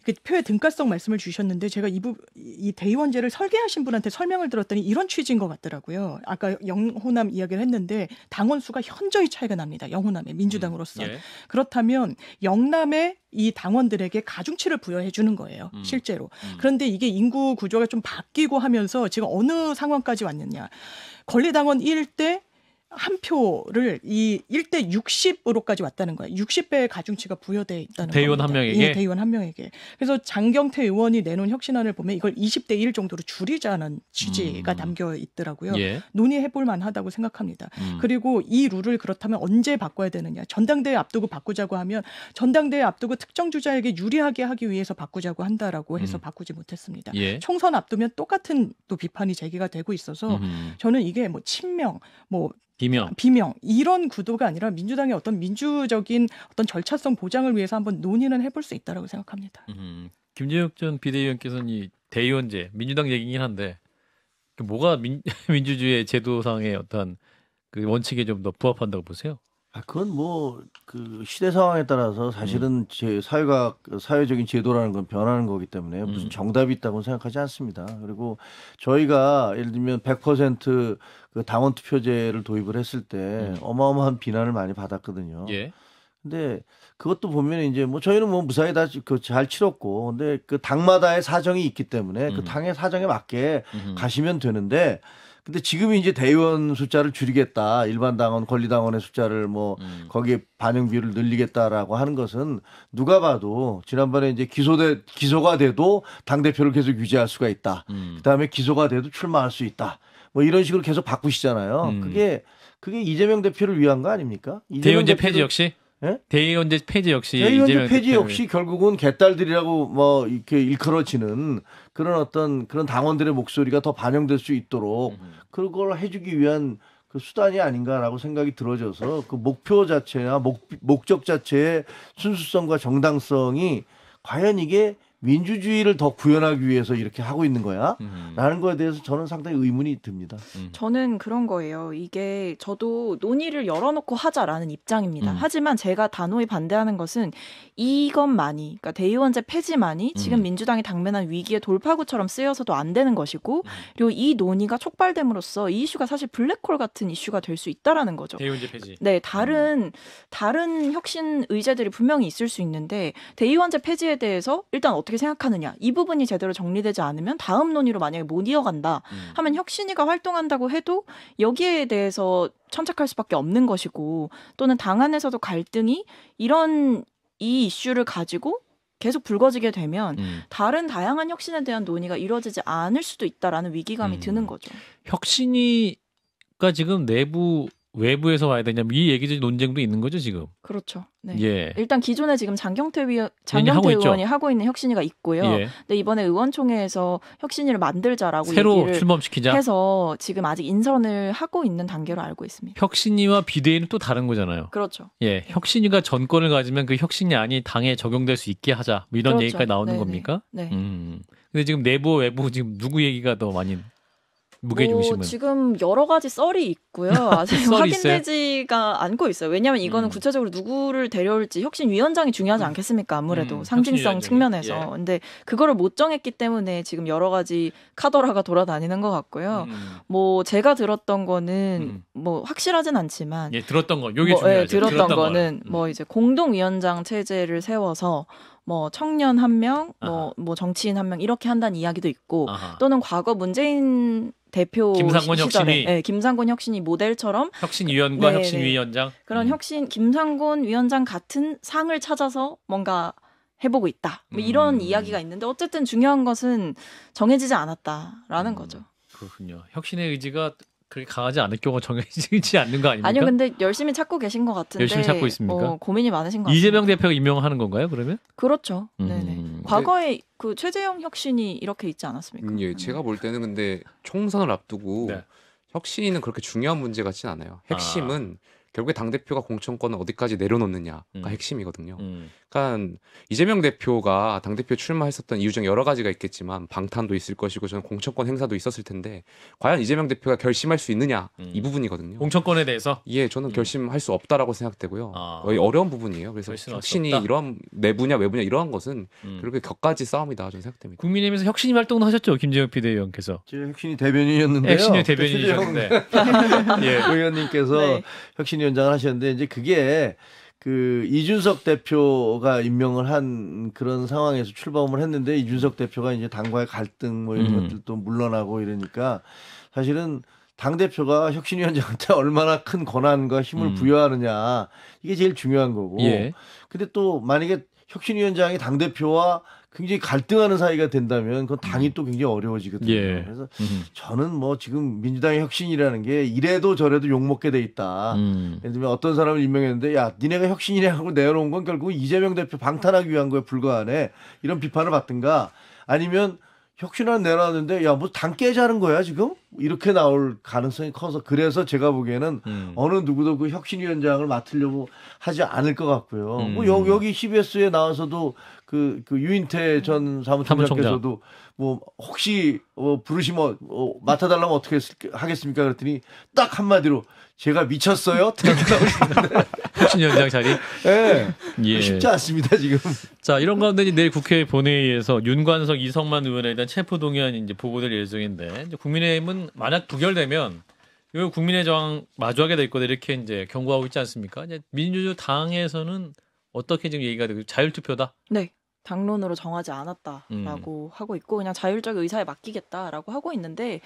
그 표의 등가성 말씀을 주셨는데 제가 이, 부, 이 대의원제를 설계하신 분한테 설명을 들었더니 이런 취지인 것 같더라고요. 아까 영호남 이야기를 했는데 당원 수가 현저히 차이가 납니다. 영호남의 음. 민주당으로서 음, 예. 그렇다면 영남의 이 당원들에게 가중치를 부여해 주는 거예요. 음, 실제로. 음. 그런데 이게 인구 구조가 좀 바뀌고 하면서 지금 어느 상황까지 왔느냐. 권리당원 1대 한 표를 이 1대 60으로까지 왔다는 거예요. 60배의 가중치가 부여돼 있다는 대의원 겁한 명에게 예, 대의원 한 명에게. 그래서 장경태 의원이 내놓은 혁신안을 보면 이걸 20대 1 정도로 줄이자는 취지가 음. 담겨 있더라고요. 예. 논의해 볼 만하다고 생각합니다. 음. 그리고 이 룰을 그렇다면 언제 바꿔야 되느냐? 전당대회 앞두고 바꾸자고 하면 전당대회 앞두고 특정 주자에게 유리하게 하기 위해서 바꾸자고 한다라고 해서 음. 바꾸지 못했습니다. 예. 총선 앞두면 똑같은 또 비판이 제기가 되고 있어서 저는 이게 뭐 친명 뭐 비명. 비명. 이런 구도가 아니라 민주당의 어떤 민주적인 어떤 절차성 보장을 위해서 한번 논의는 해볼 수 있다라고 생각합니다. 음, 김재혁 전 비대위원께서는 이 대의원제 민주당 얘기긴 한데 그 뭐가 민, 민주주의 제도상의 어떤 그 원칙에 좀 더 부합한다고 보세요? 아, 그건 뭐 그 시대 상황에 따라서 사실은 음. 제 사회가 사회적인 제도라는 건 변하는 거기 때문에 무슨 음. 정답이 있다고 생각하지 않습니다. 그리고 저희가 예를 들면 100%그 당원 투표제를 도입을 했을 때 음. 어마어마한 비난을 많이 받았거든요. 예. 근데 그것도 보면 이제 뭐 저희는 뭐 무사히 다 그 잘 치렀고 근데 그 당마다의 사정이 있기 때문에 그 음. 당의 사정에 맞게 음. 가시면 되는데 근데 지금 이제 대의원 숫자를 줄이겠다. 일반 당원, 권리당원의 숫자를 뭐 음. 거기에 반영비를 늘리겠다라고 하는 것은 누가 봐도 지난번에 이제 기소돼 기소가 돼도 당 대표를 계속 유지할 수가 있다. 음. 그다음에 기소가 돼도 출마할 수 있다. 뭐 이런 식으로 계속 바꾸시잖아요. 음. 그게 그게 이재명 대표를 위한 거 아닙니까? 대의원제 폐지 역시 네? 대의원제 폐지 역시 대의원제 폐지 대표를... 역시 결국은 개딸들이라고 뭐 이렇게 일컬어지는 그런 어떤 그런 당원들의 목소리가 더 반영될 수 있도록 음, 음. 그걸 해주기 위한 그 수단이 아닌가라고 생각이 들어져서 그 목표 자체나 목, 목적 자체의 순수성과 정당성이 과연 이게 민주주의를 더 구현하기 위해서 이렇게 하고 있는 거야? 음. 라는 거에 대해서 저는 상당히 의문이 듭니다. 음. 저는 그런 거예요. 이게 저도 논의를 열어놓고 하자라는 입장입니다. 음. 하지만 제가 단호히 반대하는 것은 이것만이, 그러니까 대의원제 폐지만이 지금 음. 민주당이 당면한 위기의 돌파구처럼 쓰여서도 안 되는 것이고, 그리고 이 논의가 촉발됨으로써 이 이슈가 사실 블랙홀 같은 이슈가 될 수 있다라는 거죠. 대의원제 폐지. 네, 다른 다른 혁신 의제들이 분명히 있을 수 있는데 대의원제 폐지에 대해서 일단 어떻게 어떻게 생각하느냐 이 부분이 제대로 정리되지 않으면 다음 논의로 만약에 못 이어간다 음. 하면 혁신위가 활동한다고 해도 여기에 대해서 천착할 수밖에 없는 것이고 또는 당 안에서도 갈등이 이런 이 이슈를 가지고 계속 불거지게 되면 음. 다른 다양한 혁신에 대한 논의가 이루어지지 않을 수도 있다라는 위기감이 음. 드는 거죠. 혁신이가 지금 내부 외부에서 와야 되냐 면이 얘기적 논쟁도 있는 거죠 지금. 그렇죠. 네. 예. 일단 기존에 지금 장경태, 위원, 장경태 하고 의원이 있죠. 하고 있는 혁신위가 있고요. 예. 근데 이번에 의원총회에서 혁신위를 만들자라고 새로 출범시키자 해서 지금 아직 인선을 하고 있는 단계로 알고 있습니다. 혁신위와 비대위는 또 다른 거잖아요. 그렇죠. 예, 네. 혁신위가 전권을 가지면 그혁신이아이 당에 적용될 수 있게 하자 뭐 이런 그렇죠. 얘기까지 나오는 네네. 네. 겁니까? 네. 음. 근데 지금 내부 외부 지금 누구 얘기가 더 많이 무게 중심은? 뭐 지금 여러 가지 썰이 있고요. 아직 썰이 확인되지가 있어요? 않고 있어요. 왜냐하면 음. 이거는 음. 구체적으로 누구를 데려올지 혁신 위원장이 중요하지 음. 않겠습니까? 아무래도 음, 상징성 측면에서. 예. 근데 그거를 못 정했기 때문에 지금 여러 가지 카더라가 돌아다니는 것 같고요. 음. 뭐 제가 들었던 거는 음. 뭐 확실하진 않지만 예, 들었던 거. 요게 뭐, 예, 중요하죠. 예, 들었던, 들었던 거는 뭐 이제 공동 위원장 체제를 세워서 뭐 청년 한 명, 뭐, 뭐 정치인 한 명 이렇게 한다는 이야기도 있고 아하. 또는 과거 문재인 대표 김상곤 에 혁신이 네, 예, 김상곤 혁신이 모델처럼 혁신위원과 네, 혁신위원장 네, 네. 그런 음. 혁신 김상곤 위원장 같은 상을 찾아서 뭔가 해보고 있다 뭐 이런 음. 이야기가 있는데 어쨌든 중요한 것은 정해지지 않았다라는 음. 거죠. 그렇군요. 혁신의 의지가 그게 강하지 않을 경우 정해지지 않는 거 아닙니까? 아니요, 근데 열심히 찾고 계신 것 같은데 열심히 찾고 있습니까? 어, 고민이 많으신 것 같아요. 이재명 대표가 임명하는 건가요, 그러면? 그렇죠. 음. 네네. 음. 과거에 그 최재형 혁신이 이렇게 있지 않았습니까? 음, 예, 음. 제가 볼 때는 근데 총선을 앞두고 네. 혁신이는 그렇게 중요한 문제 같진 않아요. 핵심은 아. 결국에 당 대표가 공천권을 어디까지 내려놓느냐가 음. 핵심이거든요. 음. 약간 이재명 대표가 당대표 출마했었던 이유 중 여러 가지가 있겠지만 방탄도 있을 것이고 저는 공천권 행사도 있었을 텐데 과연 이재명 대표가 결심할 수 있느냐 음. 이 부분이거든요. 공천권에 대해서? 예, 저는 음. 결심할 수 없다라고 생각되고요. 아. 어려운 부분이에요. 그래서 혁신이 이런 내부냐 외부냐 이러한 것은 음. 그렇게 격까지 싸움이다 저는 생각됩니다. 국민의힘에서 혁신이 활동도 하셨죠 김재혁 비대위원께서? 혁신이 대변인이었는데요. 네, 혁신이 대변인이셨는데 예. 의원님께서 네. 혁신위원장을 하셨는데 이제 그게 그 이준석 대표가 임명을 한 그런 상황에서 출범을 했는데 이준석 대표가 이제 당과의 갈등 뭐 이런 음. 것들도 물러나고 이러니까 사실은 당 대표가 혁신위원장한테 얼마나 큰 권한과 힘을 음. 부여하느냐 이게 제일 중요한 거고. 예. 근데 또 만약에 혁신위원장이 당 대표와 굉장히 갈등하는 사이가 된다면 그건 당이 음. 또 굉장히 어려워지거든요. 예. 그래서 음. 저는 뭐 지금 민주당의 혁신이라는 게 이래도 저래도 욕먹게 돼 있다. 음. 예를 들면 어떤 사람을 임명했는데 야 니네가 혁신이라고 내놓은 건 결국 이재명 대표 방탄하기 위한 거에 불과하네. 이런 비판을 받든가 아니면 혁신을 내놨는데 야뭐 당 깨자는 거야 지금 이렇게 나올 가능성이 커서 그래서 제가 보기에는 음. 어느 누구도 그 혁신위원장을 맡으려고 하지 않을 것 같고요. 뭐 음. 뭐 여, 여기 CBS에 나와서도 그, 그 유인태 전 사무총장께서도 뭐 혹시 어, 부르시면 어, 맡아달라면 어떻게 했을, 하겠습니까? 그랬더니 딱 한마디로 제가 미쳤어요. 혁신위원장 자리. 네. 예. 쉽지 않습니다 지금. 자 이런 가운데 내일 국회 본회의에서 윤관석 이성만 의원에 대한 체포 동의안이 이제 보고될 예정인데 이제 국민의힘은 만약 부결되면 이거 국민의 저항 마주하게 될 거다 이렇게 이제 경고하고 있지 않습니까? 이제 민주당에서는 어떻게 지금 얘기가 되고 자율투표다. 네. 당론으로 정하지 않았다라고 음. 하고 있고 그냥 자율적 의사에 맡기겠다라고 하고 있는데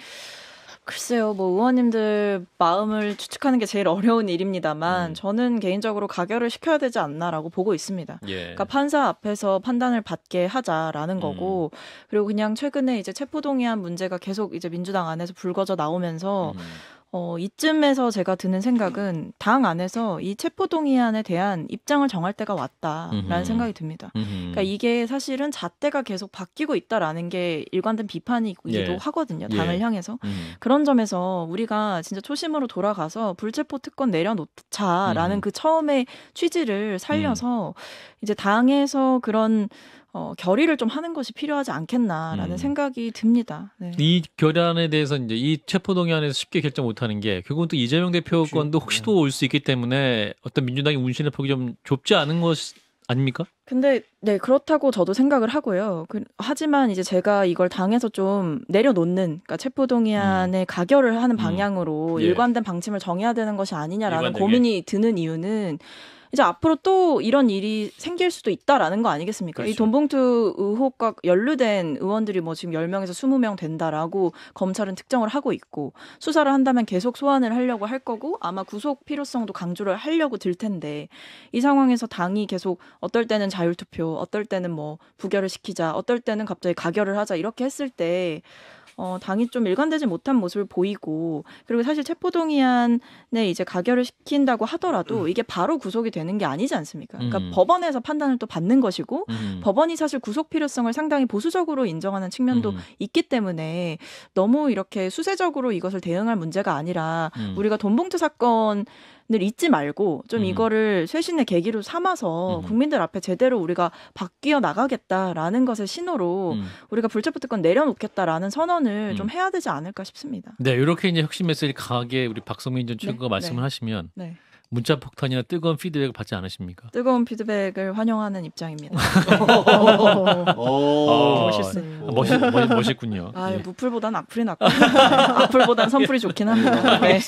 글쎄요, 뭐 의원님들 마음을 추측하는 게 제일 어려운 일입니다만 음. 저는 개인적으로 가결을 시켜야 되지 않나라고 보고 있습니다. 예. 그러니까 판사 앞에서 판단을 받게 하자라는 거고 음. 그리고 그냥 최근에 이제 체포동의안 문제가 계속 이제 민주당 안에서 불거져 나오면서 음. 어, 이쯤에서 제가 드는 생각은 당 안에서 이 체포동의안에 대한 입장을 정할 때가 왔다라는 음흠. 생각이 듭니다. 음흠. 그러니까 이게 사실은 잣대가 계속 바뀌고 있다라는 게 일관된 비판이기도 예. 하거든요. 예. 당을 예. 향해서. 음. 그런 점에서 우리가 진짜 초심으로 돌아가서 불체포 특권 내려놓자라는 음. 그 처음에 취지를 살려서 음. 이제 당에서 그런 어, 결의를 좀 하는 것이 필요하지 않겠나라는 음. 생각이 듭니다. 네. 이 결안에 의 대해서 이제 이 체포동의안에서 쉽게 결정 못하는 게 결국은 또 이재명 대표 그렇 건도 혹시 또 올수 네. 있기 때문에 어떤 민주당의 운신의 폭이 좀 좁지 않은 것 아닙니까? 근데 네 그렇다고 저도 생각을 하고요. 그, 하지만 이제 제가 이걸 당에서 좀 내려놓는, 그러니까 체포동의안에 음. 가결을 하는 음. 방향으로 음. 예. 일관된 방침을 정해야 되는 것이 아니냐라는 일관되게. 고민이 드는 이유는 이제 앞으로 또 이런 일이 생길 수도 있다라는 거 아니겠습니까? 그렇죠. 이 돈봉투 의혹과 연루된 의원들이 뭐 지금 10명에서 20명 된다라고 검찰은 특정을 하고 있고 수사를 한다면 계속 소환을 하려고 할 거고 아마 구속 필요성도 강조를 하려고 들 텐데 이 상황에서 당이 계속 어떨 때는 자율투표, 어떨 때는 뭐 부결을 시키자, 어떨 때는 갑자기 가결을 하자 이렇게 했을 때 어, 당이 좀 일관되지 못한 모습을 보이고 그리고 사실 체포동의안에 이제 가결을 시킨다고 하더라도 음. 이게 바로 구속이 되는 게 아니지 않습니까? 그러니까 음. 법원에서 판단을 또 받는 것이고 음. 법원이 사실 구속 필요성을 상당히 보수적으로 인정하는 측면도 음. 있기 때문에 너무 이렇게 수세적으로 이것을 대응할 문제가 아니라 음. 우리가 돈봉투 사건 늘 잊지 말고 좀 음. 이거를 쇄신의 계기로 삼아서 음. 국민들 앞에 제대로 우리가 바뀌어 나가겠다라는 것의 신호로 음. 우리가 불체포특권 내려놓겠다라는 선언을 음. 좀 해야 되지 않을까 싶습니다. 네, 이렇게 이제 혁신 메시지 강하게 우리 박성민 전 최고가 네, 네. 말씀을 네. 하시면 네. 문자 폭탄이나 뜨거운 피드백을 받지 않으십니까? 뜨거운 피드백을 환영하는 입장입니다. 아, 멋있어요. 아, 멋있, 멋있, 멋있군요. 아, 예. 무풀보단 악플이 낫고 악플보단 선풀이 좋긴 합니다. 예. 네.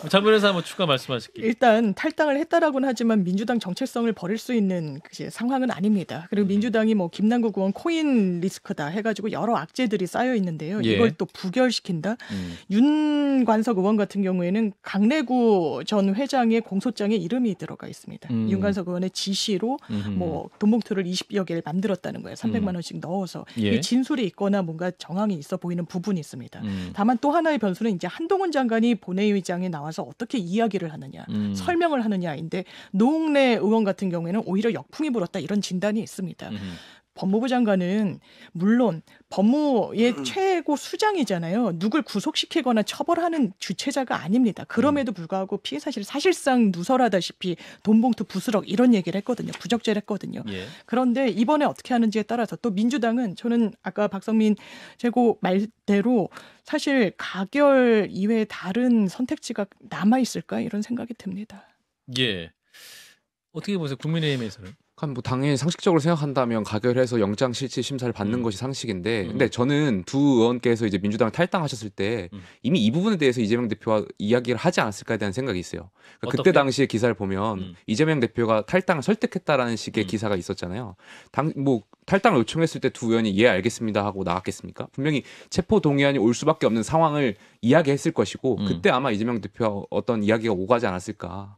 뭐 장군에서 한번 추가 말씀하실게요. 일단 탈당을 했다라고는 하지만 민주당 정체성을 버릴 수 있는 상황은 아닙니다. 그리고 음. 민주당이 뭐 김남국 의원 코인 리스크다 해가지고 여러 악재들이 쌓여 있는데요. 예. 이걸 또 부결시킨다. 음. 윤관석 의원 같은 경우에는 강내구 전 회장의 공소장에 이름이 들어가 있습니다. 음. 윤관석 의원의 지시로 음뭐 돈봉투를 20여 개를 만들었다는 거예요. 300만 음. 원씩 넣어서 예. 이 진술이 있거나 뭔가 정황이 있어 보이는 부분이 있습니다. 음. 다만 또 하나의 변수는 이제 한동훈 장관이 본회의장에 나와서 어떻게 이야기를 하느냐, 음. 설명을 하느냐인데 노웅래 의원 같은 경우에는 오히려 역풍이 불었다 이런 진단이 있습니다. 법무부 장관은 물론 법무의 음. 최고 수장이잖아요. 누굴 구속시키거나 처벌하는 주체자가 아닙니다. 그럼에도 음. 불구하고 피해 사실 사실상 누설하다시피 돈봉투 부스럭 이런 얘기를 했거든요. 부적절 했거든요. 예. 그런데 이번에 어떻게 하는지에 따라서 또 민주당은 저는 아까 박성민 최고 말대로 사실 가결 이외에 다른 선택지가 남아 있을까 이런 생각이 듭니다. 예. 어떻게 보세요? 국민의힘에서는? 한뭐 당연히 상식적으로 생각한다면 가결해서 영장 실질 심사를 받는 음. 것이 상식인데, 음. 근데 저는 두 의원께서 이제 민주당을 탈당하셨을 때 음. 이미 이 부분에 대해서 이재명 대표와 이야기를 하지 않았을까에 대한 생각이 있어요. 그러니까 그때 당시의 기사를 보면 음. 이재명 대표가 탈당을 설득했다라는 식의 음. 기사가 있었잖아요. 당 뭐 탈당을 요청했을 때 두 의원이 예 알겠습니다 하고 나왔겠습니까? 분명히 체포 동의안이 올 수밖에 없는 상황을 이야기했을 것이고 음. 그때 아마 이재명 대표 어떤 이야기가 오가지 않았을까.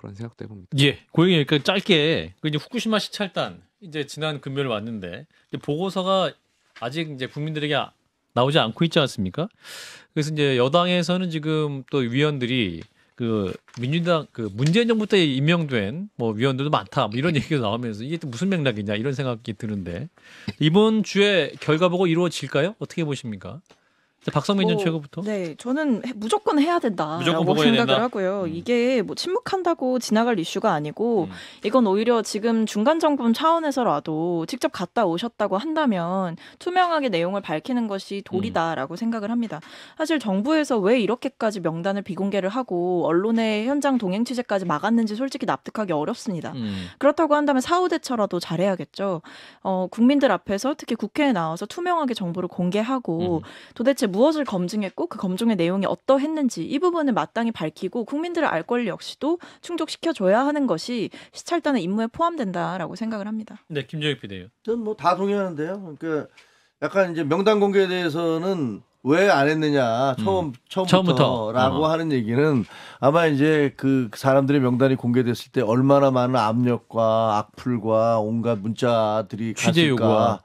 그런 생각도 해봅니다. 예, 고영이 그러니까 짧게 그 이제 후쿠시마 시찰단 이제 지난 금요일 왔는데 보고서가 아직 이제 국민들에게 나오지 않고 있지 않습니까? 그래서 이제 여당에서는 지금 또 위원들이 그 민주당 그 문재인 정부 때 임명된 뭐 위원들도 많다 뭐 이런 얘기가 나오면서 이게 또 무슨 맥락이냐 이런 생각이 드는데 이번 주에 결과 보고 이루어질까요? 어떻게 보십니까? 박성민 전 뭐, 최고부터? 네, 저는 해, 무조건 해야 된다라고 무조건 생각을 된다. 하고요. 음. 이게 뭐 침묵한다고 지나갈 이슈가 아니고 음. 이건 오히려 지금 중간 정검 차원에서라도 직접 갔다 오셨다고 한다면 투명하게 내용을 밝히는 것이 음. 도리다라고 음. 생각을 합니다. 사실 정부에서 왜 이렇게까지 명단을 비공개를 하고 언론의 현장 동행 취재까지 막았는지 솔직히 납득하기 어렵습니다. 음. 그렇다고 한다면 사후 대처라도 잘해야겠죠. 어, 국민들 앞에서 특히 국회에 나와서 투명하게 정보를 공개하고 음. 도대체 무엇을 검증했고 그 검증의 내용이 어떠했는지 이 부분을 마땅히 밝히고 국민들의 알 권리 역시도 충족시켜줘야 하는 것이 시찰단의 임무에 포함된다라고 생각을 합니다. 네, 김정일 PD요. 저는 뭐다 동의하는데요. 그러니까 약간 이제 명단 공개에 대해서는 왜 안 했느냐 처음 음. 처음부터라고 어. 하는 얘기는 아마 이제 그 사람들의 명단이 공개됐을 때 얼마나 많은 압력과 악플과 온갖 문자들이 취재 갔을까. 요구와.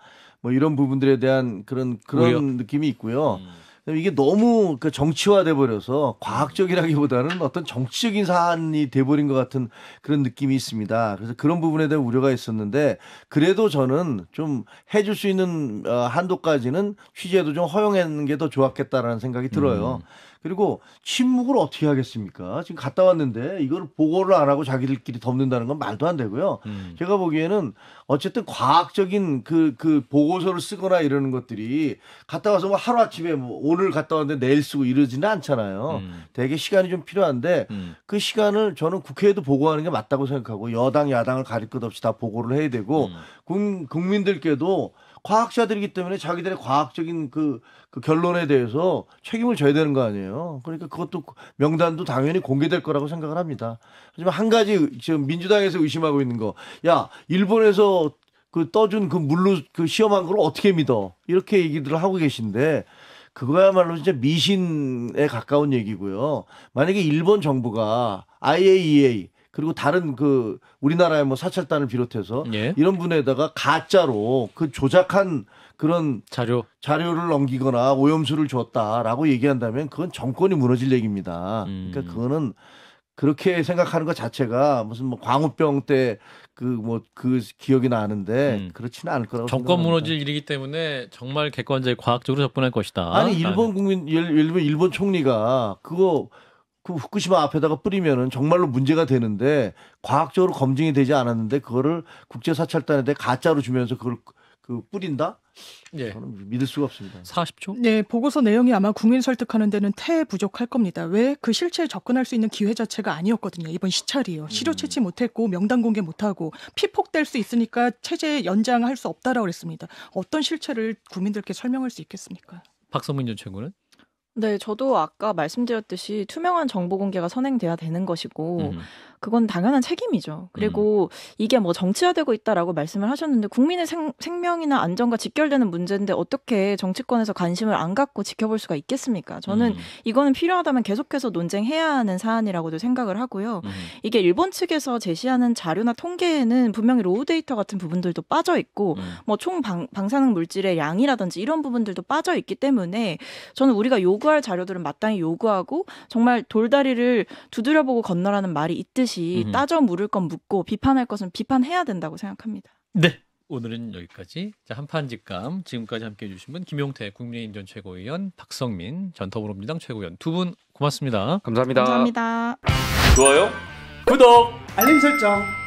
뭐 이런 부분들에 대한 그런 그런 오려 느낌이 있고요. 음. 이게 너무 그 정치화돼 버려서 과학적이라기보다는 어떤 정치적인 사안이 돼버린 것 같은 그런 느낌이 있습니다. 그래서 그런 부분에 대한 우려가 있었는데 그래도 저는 좀 해줄 수 있는 어, 한도까지는 취재도 좀 허용하는 게 더 좋았겠다라는 생각이 들어요. 음. 그리고 침묵을 어떻게 하겠습니까? 지금 갔다 왔는데 이걸 보고를 안 하고 자기들끼리 덮는다는 건 말도 안 되고요. 음. 제가 보기에는 어쨌든 과학적인 그, 그 보고서를 쓰거나 이러는 것들이 갔다 와서 뭐 하루아침에 뭐 오늘 갔다 왔는데 내일 쓰고 이러지는 않잖아요. 음. 되게 시간이 좀 필요한데 음. 그 시간을 저는 국회에도 보고하는 게 맞다고 생각하고 여당, 야당을 가릴 것 없이 다 보고를 해야 되고 국, 음. 국민들께도 과학자들이기 때문에 자기들의 과학적인 그, 그 결론에 대해서 책임을 져야 되는 거 아니에요. 그러니까 그것도 명단도 당연히 공개될 거라고 생각을 합니다. 하지만 한 가지 지금 민주당에서 의심하고 있는 거. 야, 일본에서 그 떠준 그 물로 그 시험한 걸 어떻게 믿어? 이렇게 얘기들을 하고 계신데 그거야말로 진짜 미신에 가까운 얘기고요. 만약에 일본 정부가 IAEA e 그리고 다른 그 우리나라의 뭐 사찰단을 비롯해서 예. 이런 분에다가 가짜로 그 조작한 그런 자료 자료를 넘기거나 오염수를 줬다라고 얘기한다면 그건 정권이 무너질 얘기입니다. 그러니까 음. 그러니까 그거는 그렇게 생각하는 것 자체가 무슨 뭐 광우병 때 그 뭐그 뭐그 기억이 나는데 음. 그렇지는 않을 거라고 정권 생각합니다. 무너질 일이기 때문에 정말 객관적 과학적으로 접근할 것이다. 아니 일본 국민 예를 일본 총리가 그거 그 후쿠시마 앞에다가 뿌리면은 정말로 문제가 되는데 과학적으로 검증이 되지 않았는데 그거를 국제 사찰단에 가짜로 주면서 그걸 그 뿌린다? 예. 저는 믿을 수가 없습니다. 40초? 네, 보고서 내용이 아마 국민 설득하는 데는 태 부족할 겁니다. 왜 그 실체에 접근할 수 있는 기회 자체가 아니었거든요. 이번 시찰이요. 시료 음. 채취 못했고 명단 공개 못하고 피폭될 수 있으니까 체제 연장할 수 없다라고 그랬습니다. 어떤 실체를 국민들께 설명할 수 있겠습니까? 박성민전 최고는? 네, 저도 아까 말씀드렸듯이 투명한 정보 공개가 선행돼야 되는 것이고, 음. 그건 당연한 책임이죠. 그리고 음. 이게 뭐 정치화되고 있다라고 말씀을 하셨는데 국민의 생, 생명이나 안전과 직결되는 문제인데 어떻게 정치권에서 관심을 안 갖고 지켜볼 수가 있겠습니까? 저는 음. 이거는 필요하다면 계속해서 논쟁해야 하는 사안이라고도 생각을 하고요. 음. 이게 일본 측에서 제시하는 자료나 통계에는 분명히 로우 데이터 같은 부분들도 빠져 있고 음. 뭐총 방사능 물질의 양이라든지 이런 부분들도 빠져 있기 때문에 저는 우리가 요구할 자료들은 마땅히 요구하고 정말 돌다리를 두드려보고 건너라는 말이 있듯이 같이 음. 따져 물을 건 묻고 비판할 것은 비판해야 된다고 생각합니다. 네. 오늘은 여기까지. 자, 한판 직감. 지금까지 함께 해주신 분, 김용태 국민의힘 전 최고위원, 박성민 전 더불어민주당 최고위원. 두 분 고맙습니다. 감사합니다. 감사합니다. 좋아요, 구독, 알림 설정.